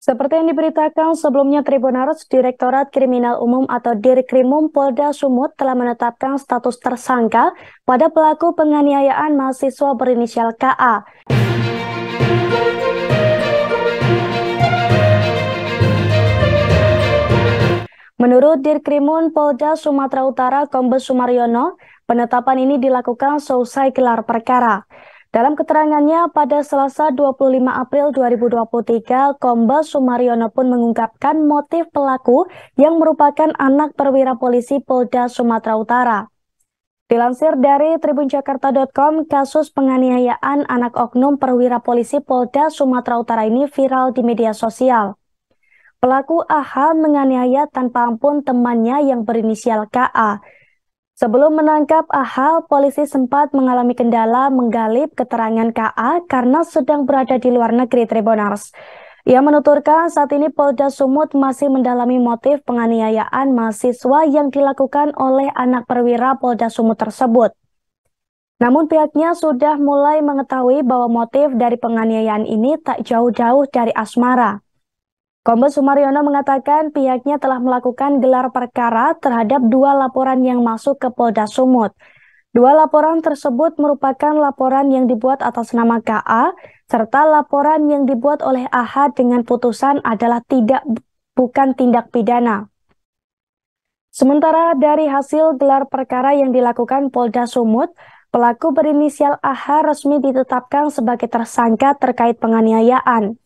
Seperti yang diberitakan sebelumnya Tribunnews Direktorat Kriminal Umum atau Dirkrimum Polda Sumut telah menetapkan status tersangka pada pelaku penganiayaan mahasiswa berinisial KA. Menurut Dirkrimun Polda Sumatera Utara Kombes Sumaryono, penetapan ini dilakukan seusai gelar perkara. Dalam keterangannya pada Selasa 25 April 2023, Kombes Sumariono pun mengungkapkan motif pelaku yang merupakan anak perwira polisi Polda Sumatera Utara. Dilansir dari tribunjakarta.com, kasus penganiayaan anak oknum perwira polisi Polda Sumatera Utara ini viral di media sosial. Pelaku AH menganiaya tanpa ampun temannya yang berinisial KA Sebelum menangkap Ahal, polisi sempat mengalami kendala menggali keterangan KA karena sedang berada di luar negeri Tribunars. Ia menuturkan saat ini Polda Sumut masih mendalami motif penganiayaan mahasiswa yang dilakukan oleh anak perwira Polda Sumut tersebut. Namun pihaknya sudah mulai mengetahui bahwa motif dari penganiayaan ini tak jauh-jauh dari asmara. Kombes Sumaryono mengatakan pihaknya telah melakukan gelar perkara terhadap dua laporan yang masuk ke Polda Sumut. Dua laporan tersebut merupakan laporan yang dibuat atas nama KA, serta laporan yang dibuat oleh AH dengan putusan adalah tidak bukan tindak pidana. Sementara dari hasil gelar perkara yang dilakukan Polda Sumut, pelaku berinisial AH resmi ditetapkan sebagai tersangka terkait penganiayaan.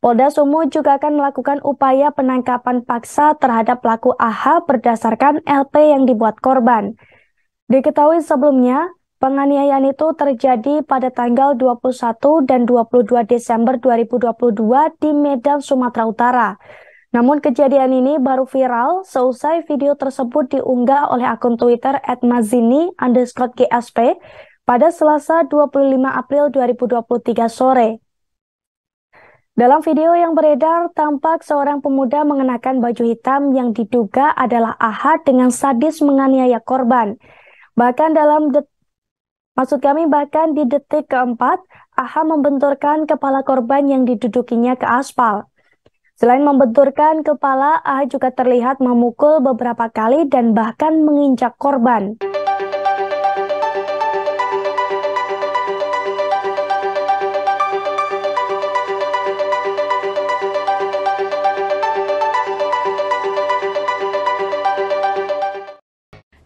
Polda Sumut juga akan melakukan upaya penangkapan paksa terhadap pelaku AH berdasarkan LP yang dibuat korban. Diketahui sebelumnya, penganiayaan itu terjadi pada tanggal 21 dan 22 Desember 2022 di Medan, Sumatera Utara. Namun kejadian ini baru viral seusai video tersebut diunggah oleh akun Twitter @mazini underscore gsp pada Selasa 25 April 2023 sore. Dalam video yang beredar, tampak seorang pemuda mengenakan baju hitam yang diduga adalah Ahad dengan sadis menganiaya korban. Bahkan dalam det maksud kami bahkan di detik keempat, Ahad membenturkan kepala korban yang didudukinya ke aspal. Selain membenturkan kepala, Ahad juga terlihat memukul beberapa kali dan bahkan menginjak korban.